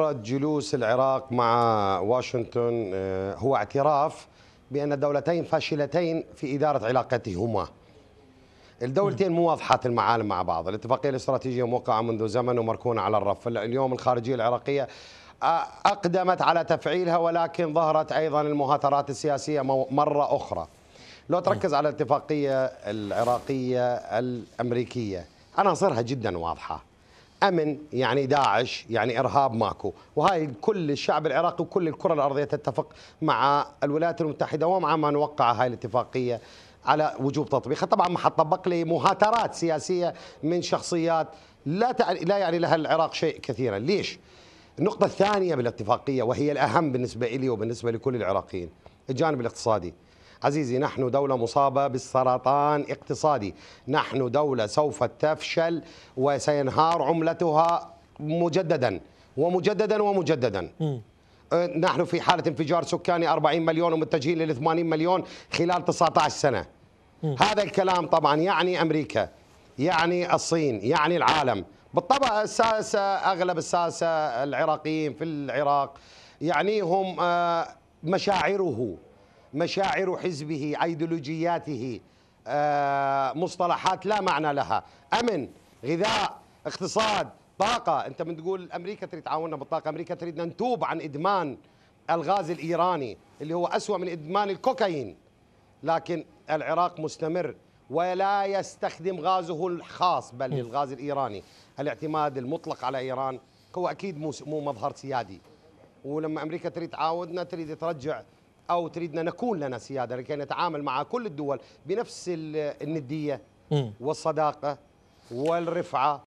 جلوس العراق مع واشنطن آه، هو اعتراف بأن الدولتين فاشلتين في إدارة علاقتهما الدولتين مو واضحات المعالم مع بعض الاتفاقية الاستراتيجية موقعة منذ زمن ومركونة على الرف اليوم الخارجية العراقية آه، أقدمت على تفعيلها ولكن ظهرت أيضا المهاترات السياسية مرة أخرى لو تركز على الاتفاقية العراقية الأمريكية عناصرها جدا واضحة امن يعني داعش يعني ارهاب ماكو وهاي كل الشعب العراقي وكل الكره الارضيه تتفق مع الولايات المتحده ومع من وقع هاي الاتفاقيه على وجوب تطبيقها طبعا ما حطبق لي مهاترات سياسيه من شخصيات لا لا يعني لها العراق شيء كثيرا ليش النقطه الثانيه بالاتفاقيه وهي الاهم بالنسبه لي وبالنسبه لكل العراقيين الجانب الاقتصادي عزيزي نحن دولة مصابة بالسرطان اقتصادي نحن دولة سوف تفشل وسينهار عملتها مجددا ومجددا ومجددا أه، نحن في حالة انفجار سكاني 40 مليون ومتجهين لل 80 مليون خلال 19 سنة هذا الكلام طبعا يعني أمريكا يعني الصين يعني العالم بالطبع الساسة أغلب الساسة العراقيين في العراق يعنيهم أه، مشاعره مشاعر حزبه ايديولوجياته آه، مصطلحات لا معنى لها امن غذاء اقتصاد طاقه انت من تقول امريكا تريد تعاوننا بالطاقه امريكا تريد نتوب عن ادمان الغاز الايراني اللي هو اسوا من ادمان الكوكايين لكن العراق مستمر ولا يستخدم غازه الخاص بل الغاز الايراني الاعتماد المطلق على ايران هو اكيد مو مظهر سيادي ولما امريكا تريد تعاوننا تريد ترجع او تريدنا نكون لنا سياده لكي نتعامل مع كل الدول بنفس النديه والصداقه والرفعه